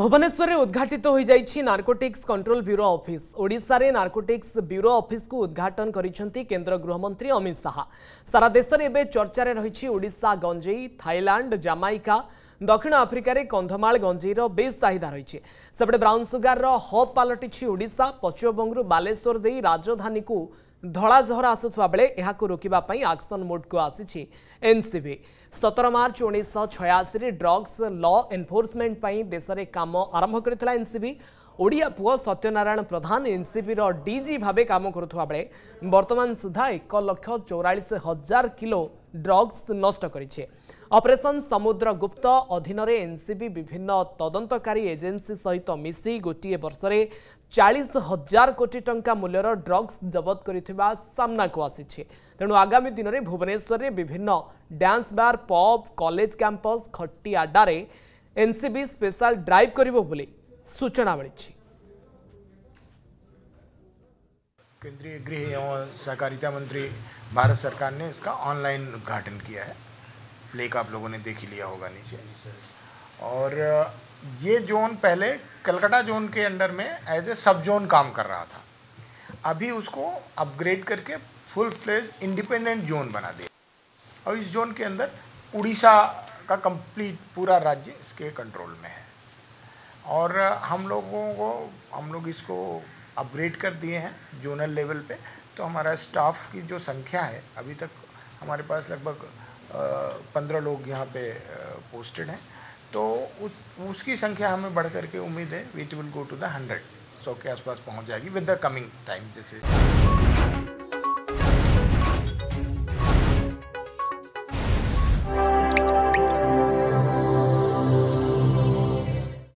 ভুবনেশ্বরে উদ্ঘাটিত হয়ে যাই নার্কোটিক্স কন্ট্রোল ব্যুরো অফিস ওড়শার নার্কোটিক্স ব্যুরো অফিসক উদ্ঘাটন করেছেন কেন্দ্র গৃহমন্ত্রী অমিত শাহ সারা দেশের এবে চর্চার রয়েছে ওড়শা গঞ্জেই থাইল্যান্ড জামাইকা ଦକ୍ଷିଣ ଆଫ୍ରିକାରେ କନ୍ଧମାଳ ଗଞ୍ଜେଇର ବେଶ୍ ଚାହିଦା ରହିଛି ସେପଟେ ବ୍ରାଉନ୍ ସୁଗାରର ହବ୍ ପାଲଟିଛି ଓଡ଼ିଶା ପଶ୍ଚିମବଙ୍ଗରୁ ବାଲେଶ୍ୱର ଦେଇ ରାଜଧାନୀକୁ ଧଳାଝର ଆସୁଥିବା ବେଳେ ଏହାକୁ ରୋକିବା ପାଇଁ ଆକ୍ସନ ମୋଡ୍କୁ ଆସିଛି ଏନ୍ସିବି ସତର ମାର୍ଚ୍ଚ ଉଣେଇଶହ ଛୟାଅଶୀରେ ଡ୍ରଗ୍ସ ଲ ଏନ୍ଫୋର୍ସମେଣ୍ଟ ପାଇଁ ଦେଶରେ କାମ ଆରମ୍ଭ କରିଥିଲା ଏନ୍ସିବି ଓଡ଼ିଆ ପୁଅ ସତ୍ୟନାରାୟଣ ପ୍ରଧାନ ଏନ୍ସିବିର ଡିଜି ଭାବେ କାମ କରୁଥିବା ବେଳେ ବର୍ତ୍ତମାନ ସୁଦ୍ଧା ଏକ ଲକ୍ଷ ଚଉରାଳିଶ ହଜାର କିଲୋ ଡ୍ରଗ୍ସ ନଷ୍ଟ କରିଛି ଅପରେସନ୍ ସମୁଦ୍ର ଗୁପ୍ତ ଅଧୀନରେ ଏନ୍ସିବି ବିଭିନ୍ନ ତଦନ୍ତକାରୀ ଏଜେନ୍ସି ସହିତ ମିଶି ଗୋଟିଏ ବର୍ଷରେ ଚାଳିଶ ହଜାର କୋଟି ଟଙ୍କା ମୂଲ୍ୟର ଡ୍ରଗ୍ସ ଜବତ କରିଥିବା ସାମ୍ନାକୁ ଆସିଛି ତେଣୁ ଆଗାମୀ ଦିନରେ ଭୁବନେଶ୍ୱରରେ ବିଭିନ୍ନ dance bar pub college campus ଖଟି ଆଡ୍ଡାରେ ଏନ୍ସିବି ସ୍ପେଶାଲ୍ ଡ୍ରାଇଭ୍ କରିବ ବୋଲି ସୂଚନା ମିଳିଛି केंद्रीय गृह एवं सहकारिता मंत्री भारत सरकार ने इसका ऑनलाइन उद्घाटन किया है लेख आप लोगों ने देख ही लिया होगा नीचे और ये जोन पहले कलकत्ता जोन के अंडर में एज ए सब जोन काम कर रहा था अभी उसको अपग्रेड करके फुल फ्लेज इंडिपेंडेंट जोन बना दिया और इस जोन के अंदर उड़ीसा का कंप्लीट पूरा राज्य इसके कंट्रोल में है और हम लोगों को हम लोग इसको अपग्रेड कर दिए हैं जोनल लेवल पे तो हमारा स्टाफ की जो संख्या है अभी तक हमारे पास लगभग पंद्रह लोग यहाँ पे पोस्टेड हैं तो उस उसकी संख्या हमें बढ़ करके उम्मीद है wheat will go to the hundred सौ के आसपास पहुँच जाएगी विद द कमिंग टाइम जैसे